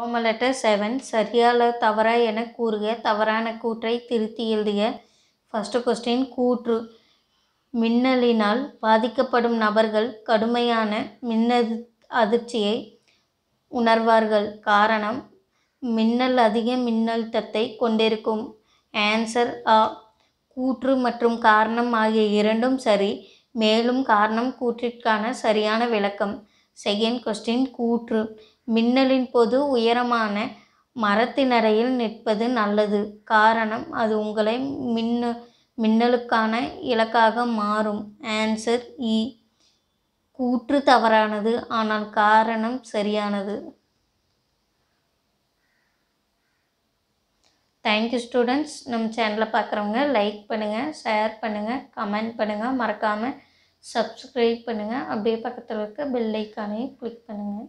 ரோமலெட்டர் seven சரியா தவறா என கூறுக தவறான கூற்றை திருத்தி எழுதுக ஃபஸ்ட்டு கொஸ்டின் கூற்று மின்னலினால் பாதிக்கப்படும் நபர்கள் கடுமையான மின்னது அதிர்ச்சியை உணர்வார்கள் காரணம் மின்னல் அதிக மின்னழுத்தத்தை கொண்டிருக்கும் ஆன்சர் ஆ கூற்று மற்றும் காரணம் ஆகிய இரண்டும் சரி மேலும் காரணம் கூற்றிற்கான சரியான விளக்கம் செகண்ட் கொஸ்டின் கூற்று மின்னலின் போது உயரமான மரத்தினரையில் நிற்பது நல்லது காரணம் அது உங்களை மின்னு மின்னலுக்கான இலக்காக மாறும் ஆன்சர் இ கூற்று தவறானது ஆனால் காரணம் சரியானது தேங்க்யூ ஸ்டூடெண்ட்ஸ் நம்ம சேனலை பார்க்குறவங்க லைக் பண்ணுங்கள் ஷேர் பண்ணுங்கள் கமெண்ட் பண்ணுங்கள் மறக்காமல் சப்ஸ்கிரைப் பண்ணுங்கள் அப்படியே பக்கத்தில் இருக்க பெல் ஐக்கானையும் கிளிக் பண்ணுங்கள்